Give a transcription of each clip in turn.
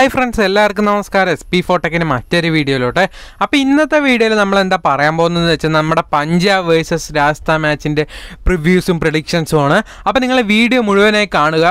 hi friends എല്ലാവർക്കും നമസ്കാരം S P ഫോട്ടോക്കിന് മറ്റൊരു വീഡിയോയിലോട്ടെ അപ്പോൾ ഇന്നത്തെ വീഡിയോയിൽ നമ്മൾ എന്താ പറയാൻ പോകുന്നത് വെച്ചാൽ നമ്മുടെ പഞ്ചാബ് വേഴ്സസ് രാജസ്ഥാൻ മാച്ചിൻ്റെ പ്രിവ്യൂസും പ്രഡിക്ഷൻസും ആണ് അപ്പോൾ നിങ്ങൾ വീഡിയോ മുഴുവനായി കാണുക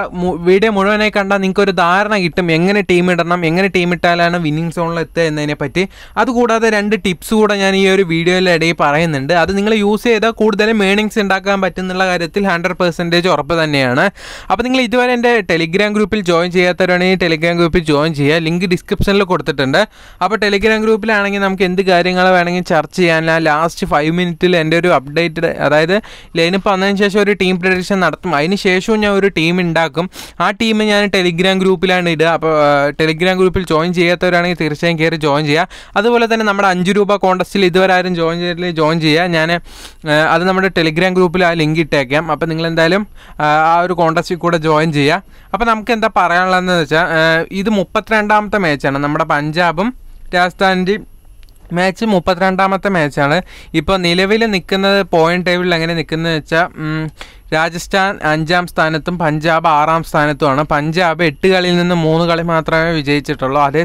വീഡിയോ മുഴുവനായി കണ്ടാൽ നിങ്ങൾക്കൊരു ധാരണ കിട്ടും എങ്ങനെ ടീം ഇടണം എങ്ങനെ ടീം ഇട്ടാലാണ് വിന്നിംഗ് സോണിൽ എത്തുക എന്നതിനെ പറ്റി അതുകൂടാതെ രണ്ട് ടിപ്സ് കൂടെ ഞാൻ ഈ ഒരു വീഡിയോയിലെ ഇടയിൽ പറയുന്നുണ്ട് അത് നിങ്ങൾ യൂസ് ചെയ്താൽ കൂടുതലും ഏണിങ്സ് ഉണ്ടാക്കാൻ പറ്റുന്നുള്ള കാര്യത്തിൽ ഹൺഡ്രഡ് പെർസെൻറ്റേജ് ഉറപ്പ് തന്നെയാണ് അപ്പോൾ നിങ്ങൾ ഇതുവരെ എൻ്റെ ടെലിഗ്രാം ഗ്രൂപ്പിൽ ജോയിൻ ചെയ്യാത്തവരാണെങ്കിൽ ടെലിഗ്രാം ഗ്രൂപ്പിൽ ജോയിൻ ചെയ്യുക ലിങ്ക് ഡിസ്ക്രിപ്ഷനിൽ കൊടുത്തിട്ടുണ്ട് അപ്പോൾ ടെലിഗ്രാം ഗ്രൂപ്പിലാണെങ്കിൽ നമുക്ക് എന്ത് കാര്യങ്ങൾ വേണമെങ്കിൽ ചർച്ച ചെയ്യാൻ ആ ലാസ്റ്റ് ഫൈവ് മിനിറ്റിൽ എൻ്റെ ഒരു അപ്ഡേറ്റ് അതായത് ലൈനിപ്പ് വന്നതിന് ശേഷം ഒരു ടീം പ്രഡിക്ഷൻ നടത്തും അതിന് ശേഷവും ഞാൻ ഒരു ടീം ഉണ്ടാക്കും ആ ടീം ഞാൻ ടെലിഗ്രാം ഗ്രൂപ്പിലാണ് ഇടുക അപ്പോൾ ടെലിഗ്രാം ഗ്രൂപ്പിൽ ജോയിൻ ചെയ്യാത്തവരാണെങ്കിൽ തീർച്ചയായും കയറി ജോയിൻ ചെയ്യുക അതുപോലെ തന്നെ നമ്മുടെ അഞ്ച് രൂപ കോൺടസ്റ്റിൽ ഇതുവരെ ആരും ജോയിൻ ചെയ്തിട്ടില്ല ജോയിൻ ചെയ്യുക ഞാൻ അത് നമ്മുടെ ടെലിഗ്രാം ഗ്രൂപ്പിൽ ആ ലിങ്ക് ഇട്ടേക്കാം അപ്പോൾ നിങ്ങൾ എന്തായാലും ആ ഒരു കോൺടസ്റ്റിൽ കൂടെ ജോയിൻ ചെയ്യുക അപ്പോൾ നമുക്ക് എന്താ പറയാനുള്ളതെന്ന് വെച്ചാൽ ഇത് മുപ്പത്തി മുപ്പത്തിരണ്ടാമത്തെ മാച്ചാണ് നമ്മുടെ പഞ്ചാബും രാജസ്ഥാനിൻ്റെയും മാച്ച് മുപ്പത്തിരണ്ടാമത്തെ മാച്ചാണ് ഇപ്പോൾ നിലവിൽ നിൽക്കുന്നത് പോയിന്റ് ടേബിളിൽ എങ്ങനെ നിൽക്കുന്നത് വെച്ചാൽ രാജസ്ഥാൻ അഞ്ചാം സ്ഥാനത്തും പഞ്ചാബ് ആറാം സ്ഥാനത്തുമാണ് പഞ്ചാബ് എട്ട് കളിയിൽ നിന്ന് മൂന്ന് കളി മാത്രമേ വിജയിച്ചിട്ടുള്ളൂ അതേ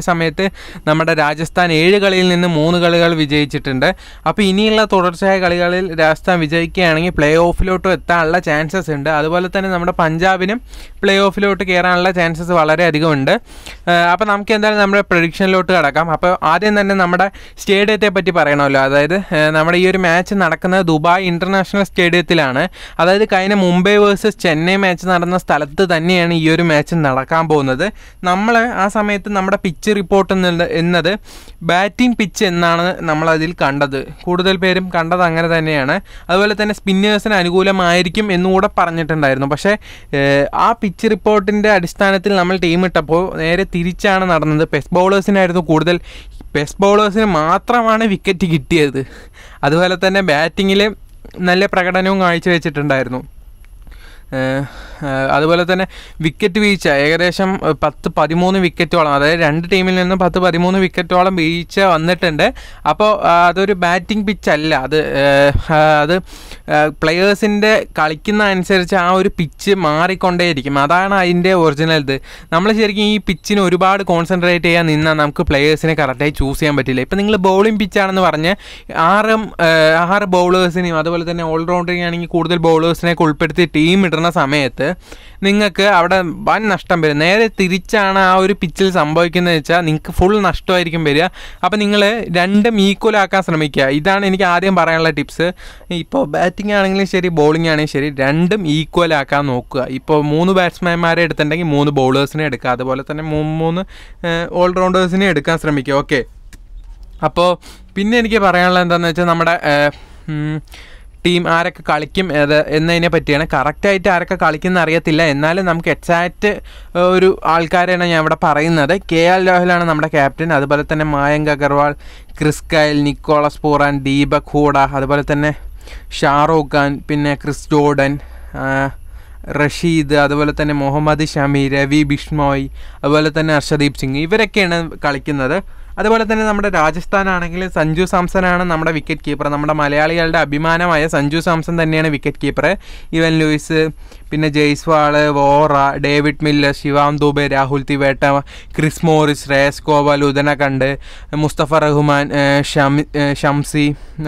നമ്മുടെ രാജസ്ഥാൻ ഏഴ് കളിയിൽ നിന്ന് മൂന്ന് കളികൾ വിജയിച്ചിട്ടുണ്ട് അപ്പോൾ ഇനിയുള്ള തുടർച്ചയായ കളികളിൽ രാജസ്ഥാൻ വിജയിക്കുകയാണെങ്കിൽ പ്ലേ ഓഫിലോട്ട് എത്താനുള്ള ചാൻസസ് ഉണ്ട് അതുപോലെ തന്നെ നമ്മുടെ പഞ്ചാബിനും പ്ലേ ഓഫിലോട്ട് കയറാനുള്ള ചാൻസസ് വളരെയധികം ഉണ്ട് അപ്പോൾ നമുക്ക് എന്തായാലും നമ്മുടെ പ്രൊഡിക്ഷനിലോട്ട് കടക്കാം അപ്പോൾ ആദ്യം തന്നെ നമ്മുടെ സ്റ്റേഡിയത്തെ പറ്റി പറയണമല്ലോ അതായത് നമ്മുടെ ഈ ഒരു മാച്ച് നടക്കുന്നത് ദുബായ് ഇൻ്റർനാഷണൽ സ്റ്റേഡിയത്തിലാണ് അതായത് കഴിഞ്ഞ തന്നെ മുംബൈ വേഴ്സസ് ചെന്നൈ മാച്ച് നടന്ന സ്ഥലത്ത് തന്നെയാണ് ഈ ഒരു മാച്ച് നടക്കാൻ പോകുന്നത് നമ്മൾ ആ സമയത്ത് നമ്മുടെ പിച്ച് റിപ്പോർട്ട് എന്നത് ബാറ്റിംഗ് പിച്ച് എന്നാണ് നമ്മളതിൽ കണ്ടത് കൂടുതൽ പേരും കണ്ടത് അങ്ങനെ തന്നെയാണ് അതുപോലെ തന്നെ സ്പിന്നേഴ്സിന് അനുകൂലമായിരിക്കും എന്നുകൂടെ പറഞ്ഞിട്ടുണ്ടായിരുന്നു പക്ഷേ ആ പിച്ച് റിപ്പോർട്ടിൻ്റെ അടിസ്ഥാനത്തിൽ നമ്മൾ ടീം ഇട്ടപ്പോൾ നേരെ തിരിച്ചാണ് നടന്നത് പെസ് ബൗളേഴ്സിനായിരുന്നു കൂടുതൽ പെസ് ബൗളേഴ്സിന് മാത്രമാണ് വിക്കറ്റ് കിട്ടിയത് അതുപോലെ തന്നെ ബാറ്റിങ്ങിൽ നല്ല പ്രകടനവും കാഴ്ചവെച്ചിട്ടുണ്ടായിരുന്നു അതുപോലെ തന്നെ വിക്കറ്റ് വീഴ്ച ഏകദേശം പത്ത് പതിമൂന്ന് വിക്കറ്റോളം അതായത് രണ്ട് ടീമിൽ നിന്ന് പത്ത് പതിമൂന്ന് വിക്കറ്റോളം വീഴ്ച വന്നിട്ടുണ്ട് അപ്പോൾ അതൊരു ബാറ്റിംഗ് പിച്ച് അല്ല അത് അത് പ്ലെയേഴ്സിൻ്റെ കളിക്കുന്ന അനുസരിച്ച് ആ ഒരു പിച്ച് മാറിക്കൊണ്ടേയിരിക്കും അതാണ് അതിൻ്റെ ഒറിജിനൽ ഇത് നമ്മൾ ശരിക്കും ഈ പിച്ചിന് ഒരുപാട് കോൺസെൻട്രേറ്റ് ചെയ്യാൻ നിന്നാൽ നമുക്ക് പ്ലെയേഴ്സിനെ കറക്റ്റായി ചൂസ് ചെയ്യാൻ പറ്റില്ല ഇപ്പം നിങ്ങൾ ബൗളിംഗ് പിച്ചാണെന്ന് പറഞ്ഞ് ആറ് ആറ് ബൗളേഴ്സിനെയും അതുപോലെ തന്നെ ഓൾറൗണ്ടറിനെയാണെങ്കിൽ ആണെങ്കിൽ കൂടുതൽ ബൗളേഴ്സിനെയൊക്കെ ഉൾപ്പെടുത്തി ടീം ഇടണം പോകുന്ന സമയത്ത് നിങ്ങൾക്ക് അവിടെ വൻ നഷ്ടം വരും നേരെ തിരിച്ചാണ് ആ ഒരു പിച്ചിൽ സംഭവിക്കുന്നത് വെച്ചാൽ നിങ്ങൾക്ക് ഫുൾ നഷ്ടമായിരിക്കും വരിക അപ്പോൾ നിങ്ങൾ രണ്ടും ഈക്വലാക്കാൻ ആക്കാൻ ശ്രമിക്കുക ഇതാണ് എനിക്ക് ആദ്യം പറയാനുള്ള ടിപ്സ് ഇപ്പോൾ ബാറ്റിംഗ് ആണെങ്കിലും ശരി ബോളിംഗ് ആണെങ്കിലും ശരി രണ്ടും ഈക്വൽ ആക്കാൻ നോക്കുക ഇപ്പോൾ മൂന്ന് ബാറ്റ്സ്മാൻമാരെ എടുത്തിട്ടുണ്ടെങ്കിൽ മൂന്ന് ബോളേഴ്സിനെ എടുക്കുക അതുപോലെ തന്നെ മൂന്ന് ഓൾറൗണ്ടേഴ്സിനെ എടുക്കാൻ ശ്രമിക്കുക ഓക്കെ അപ്പോൾ പിന്നെ എനിക്ക് പറയാനുള്ളത് എന്താണെന്ന് വെച്ചാൽ നമ്മുടെ ടീം ആരൊക്കെ കളിക്കും എന്നതിനെ പറ്റിയാണ് കറക്റ്റായിട്ട് ആരൊക്കെ കളിക്കുന്ന അറിയത്തില്ല എന്നാലും നമുക്ക് എക്സാക്റ്റ് ഒരു ആൾക്കാരെയാണ് ഞാൻ ഇവിടെ പറയുന്നത് കെ എൽ രാഹുലാണ് നമ്മുടെ ക്യാപ്റ്റൻ അതുപോലെ തന്നെ Mayank Agarwal Chris Gayle Nicholas Pooran Deepak Hooda അതുപോലെ തന്നെ ഷാറൂഖ് ഖാൻ പിന്നെ ക്രിസ് ജോർഡൻ റഷീദ് അതുപോലെ തന്നെ മുഹമ്മദ് ഷമി രവി ബിഷ്മോയ് അതുപോലെ തന്നെ ഹർഷദീപ് സിംഗ് ഇവരൊക്കെയാണ് കളിക്കുന്നത് അതുപോലെ തന്നെ നമ്മുടെ രാജസ്ഥാൻ ആണെങ്കിൽ സഞ്ജു ആണ് നമ്മുടെ വിക്കറ്റ് കീപ്പർ നമ്മുടെ മലയാളികളുടെ അഭിമാനമായ സഞ്ജു സാംസൺ തന്നെയാണ് വിക്കറ്റ് കീപ്പർ ഇവൻ ലൂയിസ് പിന്നെ Jaiswal Vohra David Miller Shivam Dube Rahul Tewatia Chris Morris Shreyas Gopal ഉദനകണ്ട് മുസ്തഫ റഹ്മാൻ ഷംസി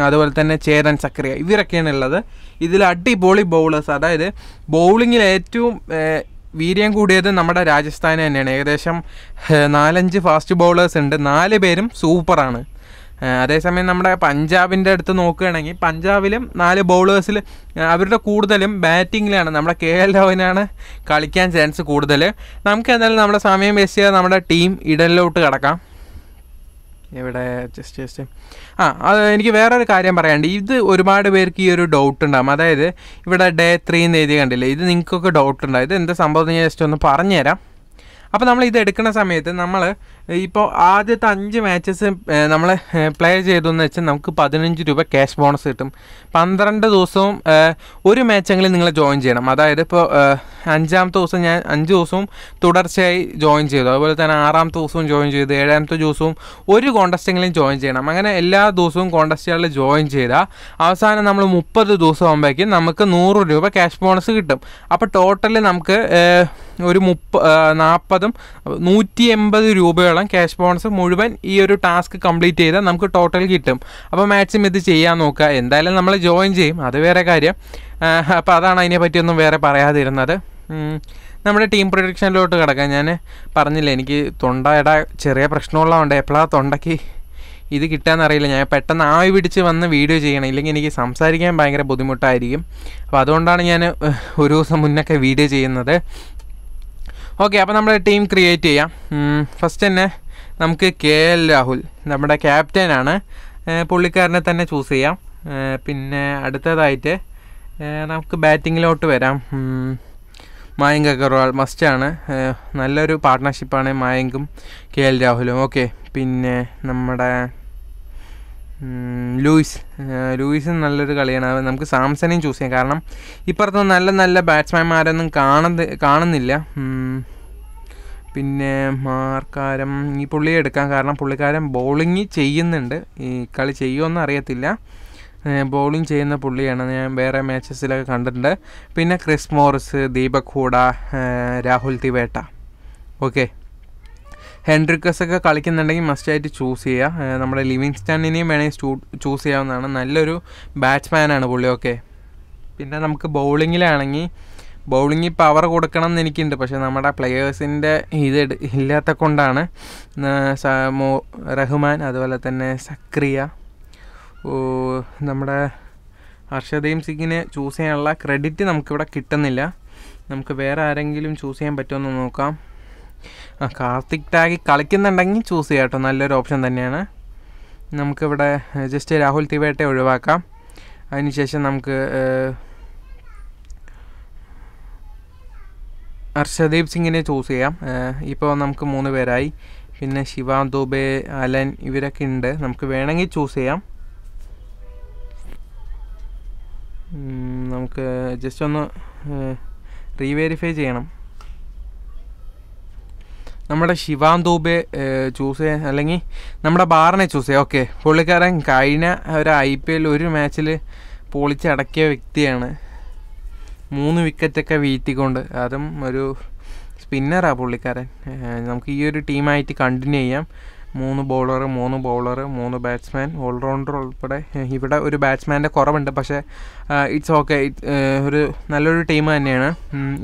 അതുപോലെ തന്നെ ചേതൻ സക്രിയ ഇവരൊക്കെയാണ് ഉള്ളത് ഇതിൽ അടിപൊളി ബൗളേഴ്സ് അതായത് ബൗളിങ്ങിൽ ഏറ്റവും വീര്യം കൂടിയത് നമ്മുടെ രാജസ്ഥാന് തന്നെയാണ് ഏകദേശം നാലഞ്ച് ഫാസ്റ്റ് ബൗളേഴ്സ് ഉണ്ട് നാല് പേരും സൂപ്പറാണ് അതേസമയം നമ്മുടെ പഞ്ചാബിൻ്റെ അടുത്ത് നോക്കുകയാണെങ്കിൽ പഞ്ചാബിലും നാല് ബൗളേഴ്സിൽ അവരുടെ കൂടുതലും ബാറ്റിങ്ങിലാണ് നമ്മുടെ കെ എൽ രാഹുലിനാണ് കളിക്കാൻ ചാൻസ് കൂടുതൽ നമുക്ക് എന്തായാലും നമ്മുടെ സമയം വേസ്റ്റ് ചെയ്യാതെ നമ്മുടെ ടീം ഇടലിലോട്ട് കിടക്കാം ഇവിടെ ജസ്റ്റ് ജസ്റ്റ് ആ അത് എനിക്ക് വേറൊരു കാര്യം പറയാണ്ട് ഇത് ഒരുപാട് പേർക്ക് ഈ ഒരു ഡൗട്ട് ഉണ്ടാകും അതായത് ഇവിടെ ഡേ ത്രീ എന്ന് എഴുതി കണ്ടില്ലേ ഇത് നിങ്ങൾക്കൊക്കെ ഡൗട്ട് ഉണ്ടാകും ഇത് എന്താ സംഭവം ഞാൻ ജസ്റ്റ് ഒന്ന് പറഞ്ഞുതരാം അപ്പോൾ നമ്മൾ ഇത് എടുക്കുന്ന സമയത്ത് നമ്മൾ ഇപ്പോൾ ആദ്യത്തെ അഞ്ച് മാച്ചസ് നമ്മൾ പ്ലേ എന്ന് വെച്ചാൽ നമുക്ക് പതിനഞ്ച് രൂപ ക്യാഷ് ബോണസ് കിട്ടും പന്ത്രണ്ട് ദിവസവും ഒരു മാച്ചെങ്കിലും നിങ്ങൾ ജോയിൻ ചെയ്യണം അതായത് ഇപ്പോൾ അഞ്ചാമത്തെ ദിവസം ഞാൻ അഞ്ച് ദിവസവും തുടർച്ചയായി ജോയിൻ ചെയ്തു അതുപോലെ തന്നെ ആറാമത്തെ ദിവസവും ജോയിൻ ചെയ്തു ഏഴാമത്തെ ദിവസവും ഒരു കോണ്ടസ്റ്റെങ്കിലും ജോയിൻ ചെയ്യണം അങ്ങനെ എല്ലാ ദിവസവും കോണ്ടസ്റ്റുകളിൽ ജോയിൻ ചെയ്താൽ അവസാനം നമ്മൾ മുപ്പത് ദിവസം ആകുമ്പോഴേക്കും നമുക്ക് നൂറ് രൂപ ക്യാഷ് ബോണസ് കിട്ടും അപ്പോൾ ടോട്ടലി നമുക്ക് ഒരു മുപ്പ നാൽപ്പതും നൂറ്റി എൺപത് രൂപയുള്ള എത്രത്തോളം ക്യാഷ് ബോണസ് മുഴുവൻ ഈ ഒരു ടാസ്ക് കംപ്ലീറ്റ് ചെയ്താൽ നമുക്ക് ടോട്ടൽ കിട്ടും അപ്പോൾ മാക്സിമം ഇത് ചെയ്യാൻ നോക്കുക എന്തായാലും നമ്മൾ ജോയിൻ ചെയ്യും അത് വേറെ കാര്യം അപ്പോൾ അതാണ് അതിനെ പറ്റിയൊന്നും വേറെ പറയാതിരുന്നത് നമ്മുടെ ടീം പ്രൊഡക്ഷനിലോട്ട് കിടക്കാം ഞാൻ പറഞ്ഞില്ല എനിക്ക് തൊണ്ടയുടെ ചെറിയ പ്രശ്നമുള്ളതുകൊണ്ട് എപ്പോഴാണ് തൊണ്ടയ്ക്ക് ഇത് കിട്ടാന്നറിയില്ല ഞാൻ പെട്ടെന്ന് ആവി പിടിച്ച് വന്ന് വീഡിയോ ചെയ്യണം ഇല്ലെങ്കിൽ എനിക്ക് സംസാരിക്കാൻ ഭയങ്കര ബുദ്ധിമുട്ടായിരിക്കും അപ്പോൾ അതുകൊണ്ടാണ് ഞാൻ ഒരു ദിവസം മുന്നൊക്കെ വീഡിയോ ചെയ്യുന്നത് ഓക്കെ അപ്പോൾ നമ്മുടെ ടീം ക്രിയേറ്റ് ചെയ്യാം ഫസ്റ്റ് തന്നെ നമുക്ക് കെ എൽ രാഹുൽ നമ്മുടെ ക്യാപ്റ്റനാണ് പുള്ളിക്കാരനെ തന്നെ ചൂസ് ചെയ്യാം പിന്നെ അടുത്തതായിട്ട് നമുക്ക് ബാറ്റിങ്ങിലോട്ട് വരാം മായങ്ക് അഗർവാൾ മസ്റ്റാണ് നല്ലൊരു പാർട്ട്ണർഷിപ്പാണ് മായങ്കും കെ എൽ രാഹുലും ഓക്കെ പിന്നെ നമ്മുടെ ലൂയിസ് ലൂയിസും നല്ലൊരു കളിയാണ് നമുക്ക് സാംസണേയും ചൂസ് ചെയ്യാം കാരണം ഇപ്പുറത്ത് നല്ല നല്ല ബാറ്റ്സ്മാൻമാരൊന്നും കാണുന്ന കാണുന്നില്ല പിന്നെ മാർക്കാരം ഈ പുള്ളിയെ എടുക്കാൻ കാരണം പുള്ളിക്കാരൻ ബോളിങ് ചെയ്യുന്നുണ്ട് ഈ കളി ചെയ്യുമെന്ന് അറിയത്തില്ല ബൗളിംഗ് ചെയ്യുന്ന പുള്ളിയാണ് ഞാൻ വേറെ മാച്ചസിലൊക്കെ കണ്ടിട്ടുണ്ട് പിന്നെ Chris Morris Deepak Hooda Rahul Tewatia okay Henriques ഒക്കെ കളിക്കുന്നുണ്ടെങ്കിൽ മസ്റ്റായിട്ട് ചൂസ് ചെയ്യുക നമ്മുടെ ലിവിങ്സ്റ്റണിനെയും വേണമെങ്കിൽ ചൂസ് ചെയ്യാവുന്നതാണ് നല്ലൊരു ബാറ്റ്സ്മാനാണ് പുള്ളി ഓക്കെ പിന്നെ നമുക്ക് ബൗളിങ്ങിലാണെങ്കിൽ ബൗളിങ്ങിൽ പവർ കൊടുക്കണം എന്ന് എനിക്കുണ്ട് പക്ഷേ നമ്മുടെ പ്ലെയേഴ്സിൻ്റെ ഇത് ഇല്ലാത്ത കൊണ്ടാണ് റഹ്മാൻ അതുപോലെ തന്നെ സക്രിയ നമ്മുടെ ഹർഷദീം സിംഗിനെ ചൂസ് ചെയ്യാനുള്ള ക്രെഡിറ്റ് നമുക്കിവിടെ കിട്ടുന്നില്ല നമുക്ക് വേറെ ആരെങ്കിലും ചൂസ് ചെയ്യാൻ പറ്റുമെന്ന് നോക്കാം ആ കാർത്തിക് ടാഗ് കളിക്കുന്നുണ്ടെങ്കിൽ ചൂസ് ചെയ്യാം കേട്ടോ നല്ലൊരു ഓപ്ഷൻ തന്നെയാണ് നമുക്കിവിടെ ജസ്റ്റ് രാഹുൽ തിവേട്ടെ ഒഴിവാക്കാം അതിനുശേഷം നമുക്ക് ഹർഷദീപ് സിംഗിനെ ചൂസ് ചെയ്യാം ഇപ്പോൾ നമുക്ക് മൂന്ന് പേരായി പിന്നെ ശിവ ദുബെ അലൻ ഇവരൊക്കെ ഉണ്ട് നമുക്ക് വേണമെങ്കിൽ ചൂസ് ചെയ്യാം നമുക്ക് ജസ്റ്റ് ഒന്ന് റീവെരിഫൈ ചെയ്യണം നമ്മുടെ ശിവാം ദൂബെ ചൂസ് ചെയ്യാൻ അല്ലെങ്കിൽ നമ്മുടെ ബാറിനെ ചൂസ് ചെയ്യാം ഓക്കെ പുള്ളിക്കാരൻ കഴിഞ്ഞ ഒരു ഐ പി എൽ ഒരു മാച്ചിൽ പൊളിച്ചടക്കിയ വ്യക്തിയാണ് മൂന്ന് വിക്കറ്റൊക്കെ വീഴ്ത്തിക്കൊണ്ട് അതും ഒരു സ്പിന്നറാണ് പുള്ളിക്കാരൻ നമുക്ക് ഈ ഒരു ടീമായിട്ട് കണ്ടിന്യൂ ചെയ്യാം മൂന്ന് ബോളർ മൂന്ന് ബോളർ മൂന്ന് ബാറ്റ്സ്മാൻ ഓൾറൗണ്ടർ ഉൾപ്പെടെ ഇവിടെ ഒരു ബാറ്റ്സ്മാൻ്റെ കുറവുണ്ട് പക്ഷേ ഇറ്റ്സ് ഓക്കെ ഒരു നല്ലൊരു ടീം തന്നെയാണ്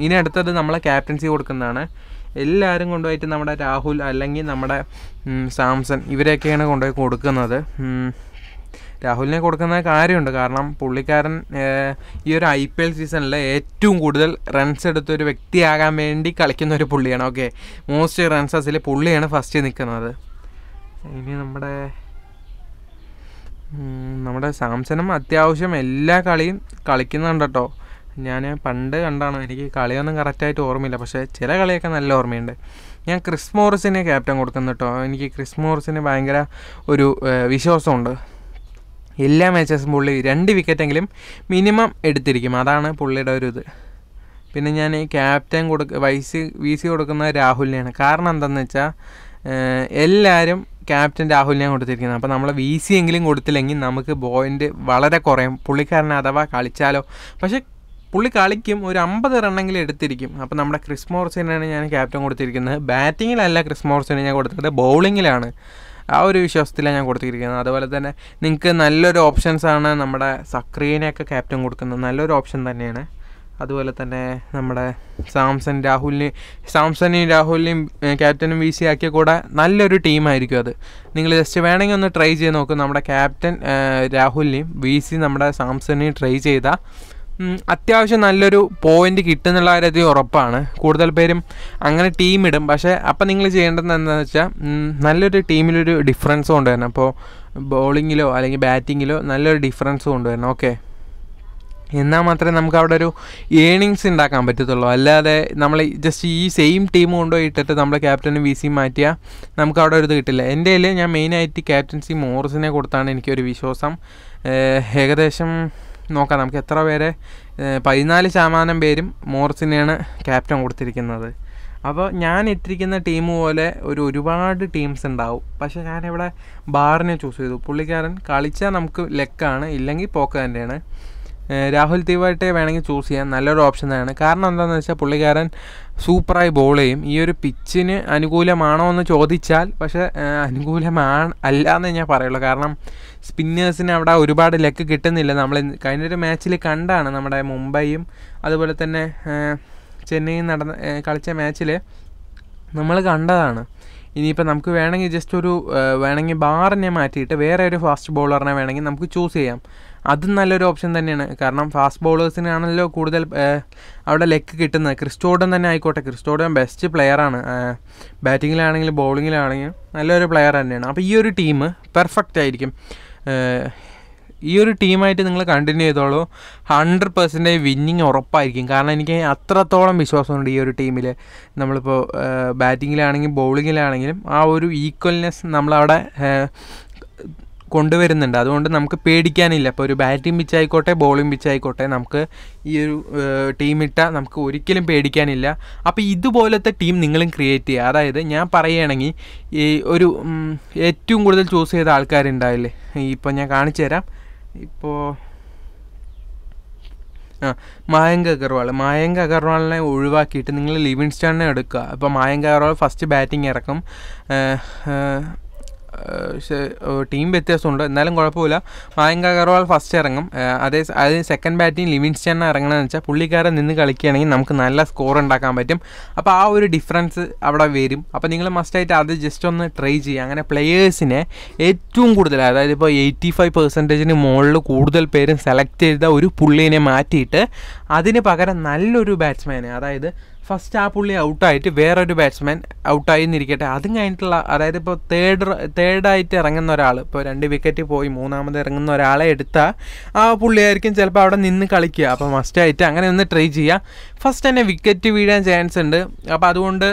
ഇനി അടുത്തത് നമ്മളെ ക്യാപ്റ്റൻസി കൊടുക്കുന്നതാണ് എല്ലാവരും കൊണ്ടുപോയിട്ട് നമ്മുടെ രാഹുൽ അല്ലെങ്കിൽ നമ്മുടെ സാംസൺ ഇവരെയൊക്കെയാണ് കൊണ്ടുപോയി കൊടുക്കുന്നത് രാഹുലിനെ കൊടുക്കുന്ന കാര്യമുണ്ട് കാരണം പുള്ളിക്കാരൻ ഈ ഒരു ഐ പി എൽ സീസണിൽ ഏറ്റവും കൂടുതൽ റൺസ് എടുത്ത ഒരു വ്യക്തിയാകാൻ വേണ്ടി കളിക്കുന്ന ഒരു പുള്ളിയാണ് ഓക്കെ മോസ്റ്റ് റൺസസിൽ പുള്ളിയാണ് ഫസ്റ്റ് നിൽക്കുന്നത് ഇനി നമ്മുടെ നമ്മുടെ സാംസനും അത്യാവശ്യം എല്ലാ കളിയും കളിക്കുന്നുണ്ട് കേട്ടോ ഞാൻ പണ്ട് കണ്ടാണ് എനിക്ക് കളിയൊന്നും കറക്റ്റായിട്ട് ഓർമ്മയില്ല പക്ഷേ ചില കളിയൊക്കെ നല്ല ഓർമ്മയുണ്ട് ഞാൻ ക്രിസ് മോറിസിനെ ക്യാപ്റ്റൻ കൊടുക്കുന്നു കേട്ടോ എനിക്ക് ക്രിസ് മോറിസിന് ഭയങ്കര ഒരു വിശ്വാസമുണ്ട് എല്ലാ മാച്ചസും പുള്ളി രണ്ട് വിക്കറ്റെങ്കിലും മിനിമം എടുത്തിരിക്കും അതാണ് പുള്ളിയുടെ ഒരു ഇത് പിന്നെ ഞാൻ ക്യാപ്റ്റൻ കൊടുക്ക വൈസ് വി സി കൊടുക്കുന്നത് രാഹുലിനെയാണ് കാരണം എന്താണെന്ന് വെച്ചാൽ എല്ലാവരും ക്യാപ്റ്റൻ രാഹുലിനെ കൊടുത്തിരിക്കുന്നത് അപ്പോൾ നമ്മൾ വി സി എങ്കിലും കൊടുത്തില്ലെങ്കിൽ നമുക്ക് പോയിൻ്റ് വളരെ കുറയും പുള്ളിക്കാരനെ അഥവാ കളിച്ചാലോ പക്ഷേ പുള്ളി കളിക്കും ഒരു അമ്പത് റണ്ണെങ്കിലും എടുത്തിരിക്കും അപ്പോൾ നമ്മുടെ ക്രിസ് മോർസിനാണ് ഞാൻ ക്യാപ്റ്റൻ കൊടുത്തിരിക്കുന്നത് ബാറ്റിങ്ങിലല്ല ക്രിസ് മോർസിന് ഞാൻ കൊടുത്തത് ബൗളിങ്ങിലാണ് ആ ഒരു വിശ്വാസത്തിലാണ് ഞാൻ കൊടുത്തിരിക്കുന്നത് അതുപോലെ തന്നെ നിങ്ങൾക്ക് നല്ലൊരു ഓപ്ഷൻസാണ് നമ്മുടെ സക്രീനെയൊക്കെ ക്യാപ്റ്റൻ കൊടുക്കുന്നത് നല്ലൊരു ഓപ്ഷൻ തന്നെയാണ് അതുപോലെ തന്നെ നമ്മുടെ സാംസൺ രാഹുലിനെ സാംസണിനെയും രാഹുലിനെയും ക്യാപ്റ്റനും വി സി ആക്കിയ കൂടെ നല്ലൊരു ടീമായിരിക്കും അത് നിങ്ങൾ ജസ്റ്റ് വേണമെങ്കിൽ ഒന്ന് ട്രൈ ചെയ്ത് നോക്കും നമ്മുടെ ക്യാപ്റ്റൻ രാഹുലിനെയും വി സി നമ്മുടെ സാംസണിനെയും ട്രൈ ചെയ്താൽ അത്യാവശ്യം നല്ലൊരു പോയിന്റ് കിട്ടുന്നുള്ള കാര്യത്തിൽ ഉറപ്പാണ് കൂടുതൽ പേരും അങ്ങനെ ടീം ഇടും പക്ഷേ അപ്പം നിങ്ങൾ ചെയ്യേണ്ടത് എന്താണെന്ന് വെച്ചാൽ നല്ലൊരു ടീമിലൊരു ഡിഫറൻസ് കൊണ്ടുവരണം അപ്പോൾ ബോളിങ്ങിലോ അല്ലെങ്കിൽ ബാറ്റിങ്ങിലോ നല്ലൊരു ഡിഫറൻസ് കൊണ്ടുവരണം ഓക്കെ എന്നാൽ മാത്രമേ നമുക്ക് അവിടെ ഒരു ഏണിങ്സ് ഉണ്ടാക്കാൻ പറ്റത്തുള്ളൂ അല്ലാതെ നമ്മൾ ജസ്റ്റ് ഈ സെയിം ടീം കൊണ്ടുപോയി ഇട്ടിട്ട് നമ്മുടെ ക്യാപ്റ്റനും വി സിയും മാറ്റിയാൽ നമുക്ക് അവിടെ ഒരു ഇത് കിട്ടില്ല എൻ്റെ കയ്യിൽ ഞാൻ മെയിനായിട്ട് ക്യാപ്റ്റൻസി മോറിസിനെ കൊടുത്താണ് എനിക്കൊരു വിശ്വാസം ഏകദേശം നോക്കാം നമുക്ക് എത്ര പേരെ പതിനാല് ശതമാനം പേരും മോർസിനെയാണ് ക്യാപ്റ്റൻ കൊടുത്തിരിക്കുന്നത് അപ്പോൾ ഞാൻ ഇട്ടിരിക്കുന്ന ടീം പോലെ ഒരു ഒരുപാട് ടീംസ് ഉണ്ടാവും പക്ഷേ ഞാനിവിടെ ബാറിനെ ചൂസ് ചെയ്തു പുള്ളിക്കാരൻ കളിച്ചാൽ നമുക്ക് ലെക്കാണ് ഇല്ലെങ്കിൽ പോക്ക് തന്നെയാണ് രാഹുൽ തീവായിട്ടെ വേണമെങ്കിൽ ചൂസ് ചെയ്യാൻ നല്ലൊരു ഓപ്ഷൻ തന്നെയാണ് കാരണം എന്താണെന്ന് വെച്ചാൽ പുള്ളിക്കാരൻ സൂപ്പറായി ബോൾ ചെയ്യും ഈ ഒരു പിച്ചിന് അനുകൂലമാണോ എന്ന് ചോദിച്ചാൽ പക്ഷേ അനുകൂലമാണ് അല്ല എന്ന് ഞാൻ പറയുള്ളൂ കാരണം സ്പിന്നേഴ്സിന് അവിടെ ഒരുപാട് ലെക്ക് കിട്ടുന്നില്ല നമ്മൾ കഴിഞ്ഞൊരു മാച്ചിൽ കണ്ടാണ് നമ്മുടെ മുംബൈയും അതുപോലെ തന്നെ ചെന്നൈയിൽ നടന്ന കളിച്ച മാച്ചിൽ നമ്മൾ കണ്ടതാണ് ഇനിയിപ്പോൾ നമുക്ക് വേണമെങ്കിൽ ജസ്റ്റ് ഒരു വേണമെങ്കിൽ ബാറിനെ മാറ്റിയിട്ട് വേറെ ഒരു ഫാസ്റ്റ് ബോളറിനെ വേണമെങ്കിൽ നമുക്ക് ചൂസ് ചെയ്യാം അതും നല്ലൊരു ഓപ്ഷൻ തന്നെയാണ് കാരണം ഫാസ്റ്റ് ബോളേഴ്സിനാണല്ലോ കൂടുതൽ അവിടെ ലെക്ക് കിട്ടുന്നത് ക്രിസ്റ്റോഡൻ തന്നെ ആയിക്കോട്ടെ ക്രിസ്റ്റോഡൻ ബെസ്റ്റ് പ്ലെയറാണ് ബാറ്റിങ്ങിലാണെങ്കിലും ബോളിങ്ങിലാണെങ്കിലും നല്ലൊരു പ്ലെയർ തന്നെയാണ് അപ്പോൾ ഈ ഒരു ടീം പെർഫെക്റ്റ് ആയിരിക്കും ഈ ഒരു ടീമായിട്ട് നിങ്ങൾ കണ്ടിന്യൂ ചെയ്തോളൂ ഹൺഡ്രഡ് പെർസെൻറ്റേജ് വിന്നിങ് ഉറപ്പായിരിക്കും കാരണം എനിക്ക് അത്രത്തോളം വിശ്വാസമുണ്ട് ഈ ഒരു ടീമിൽ നമ്മളിപ്പോൾ ബാറ്റിങ്ങിലാണെങ്കിലും ബോളിങ്ങിലാണെങ്കിലും ആ ഒരു ഈക്വൽനെസ് നമ്മളവിടെ കൊണ്ടുവരുന്നുണ്ട് അതുകൊണ്ട് നമുക്ക് പേടിക്കാനില്ല ഇപ്പോൾ ഒരു ബാറ്റിംഗ് പിച്ചായിക്കോട്ടെ ബോളിംഗ് പിച്ചായിക്കോട്ടെ നമുക്ക് ഈ ഒരു ടീമിട്ട നമുക്ക് ഒരിക്കലും പേടിക്കാനില്ല അപ്പോൾ ഇതുപോലത്തെ ടീം നിങ്ങളും ക്രിയേറ്റ് ചെയ്യുക അതായത് ഞാൻ പറയുകയാണെങ്കിൽ ഈ ഒരു ഏറ്റവും കൂടുതൽ ചൂസ് ചെയ്ത ആൾക്കാരുണ്ടാവില്ലേ ഇപ്പോൾ ഞാൻ കാണിച്ചു തരാം ഇപ്പോൾ ആ മായങ്ക അഗർവാൾ മായങ്ക അഗർവാളിനെ ഒഴിവാക്കിയിട്ട് നിങ്ങൾ ലിവിൻസ്റ്റാണിനെ എടുക്കുക അപ്പോൾ മായങ്ക അഗർവാൾ ഫസ്റ്റ് ബാറ്റിംഗ് ഇറക്കും ടീം വ്യത്യാസമുണ്ട് എന്നാലും കുഴപ്പമില്ല മായങ്ക അഗർവാൾ ഫസ്റ്റ് ഇറങ്ങും അതേ അതിന് സെക്കൻഡ് ബാറ്റിംഗ് ലിവിൻസ്റ്റൺ ഇറങ്ങണമെന്ന് വെച്ചാൽ പുള്ളിക്കാരൻ നിന്ന് കളിക്കുകയാണെങ്കിൽ നമുക്ക് നല്ല സ്കോർ ഉണ്ടാക്കാൻ പറ്റും അപ്പോൾ ആ ഒരു ഡിഫറൻസ് അവിടെ വരും അപ്പോൾ നിങ്ങൾ മസ്റ്റായിട്ട് അത് ജസ്റ്റ് ഒന്ന് ട്രൈ ചെയ്യുക അങ്ങനെ പ്ലെയേഴ്സിനെ ഏറ്റവും കൂടുതൽ അതായത് ഇപ്പോൾ എയ്റ്റി ഫൈവ് പെർസെൻറ്റേജിന് മുകളിൽ കൂടുതൽ പേരും സെലക്ട് ചെയ്ത ഒരു പുള്ളീനെ മാറ്റിയിട്ട് അതിന് പകരം നല്ലൊരു ബാറ്റ്സ്മാനെ അതായത് ഫസ്റ്റ് ആ പുള്ളി ഔട്ടായിട്ട് വേറൊരു ബാറ്റ്സ്മാൻ ഔട്ടായി എന്നിരിക്കട്ടെ അതും കഴിഞ്ഞിട്ടുള്ള അതായത് ഇപ്പോൾ തേർഡ് തേർഡായിട്ട് ഇറങ്ങുന്ന ഒരാൾ ഇപ്പോൾ രണ്ട് വിക്കറ്റ് പോയി മൂന്നാമത് ഇറങ്ങുന്ന ഒരാളെ എടുത്താൽ ആ പുള്ളിയായിരിക്കും ചിലപ്പോൾ അവിടെ നിന്ന് കളിക്കുക അപ്പോൾ മസ്റ്റ് ആയിട്ട് അങ്ങനെ ഒന്ന് ട്രൈ ചെയ്യുക ഫസ്റ്റ് തന്നെ വിക്കറ്റ് വീഴാൻ ചാൻസ് ഉണ്ട് അപ്പോൾ അതുകൊണ്ട്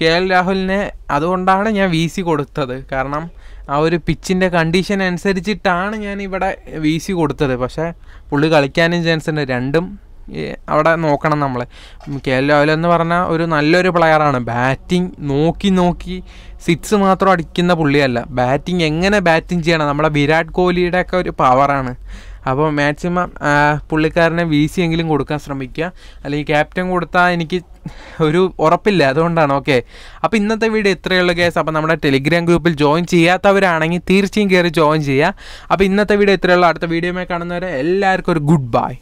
കെ എൽ രാഹുലിനെ അതുകൊണ്ടാണ് ഞാൻ വി സി കൊടുത്തത് കാരണം ആ ഒരു പിച്ചിൻ്റെ കണ്ടീഷൻ അനുസരിച്ചിട്ടാണ് ഞാൻ ഇവിടെ വി സി കൊടുത്തത് പക്ഷേ പുള്ളി കളിക്കാനും ചാൻസ് ഉണ്ട് രണ്ടും അവിടെ നോക്കണം നമ്മൾ കെ എൽ രാഹുൽ എന്ന് പറഞ്ഞാൽ ഒരു നല്ലൊരു പ്ലെയറാണ് ബാറ്റിംഗ് നോക്കി നോക്കി സിക്സ് മാത്രം അടിക്കുന്ന പുള്ളിയല്ല ബാറ്റിംഗ് എങ്ങനെ ബാറ്റിംഗ് ചെയ്യണം നമ്മുടെ വിരാട് കോഹ്ലിയുടെ ഒക്കെ ഒരു പവറാണ് അപ്പോൾ മാക്സിമം പുള്ളിക്കാരനെ എങ്കിലും കൊടുക്കാൻ ശ്രമിക്കുക അല്ലെങ്കിൽ ക്യാപ്റ്റൻ കൊടുത്താൽ എനിക്ക് ഒരു ഉറപ്പില്ല അതുകൊണ്ടാണ് ഓക്കെ അപ്പോൾ ഇന്നത്തെ വീഡിയോ ഇത്രയുള്ള കേസ് അപ്പോൾ നമ്മുടെ ടെലിഗ്രാം ഗ്രൂപ്പിൽ ജോയിൻ ചെയ്യാത്തവരാണെങ്കിൽ തീർച്ചയായും കയറി ജോയിൻ ചെയ്യുക അപ്പോൾ ഇന്നത്തെ വീഡിയോ ഇത്രയുള്ള അടുത്ത വീഡിയോമായി കാണുന്നവരെ എല്ലാവർക്കും ഒരു ഗുഡ് ബൈ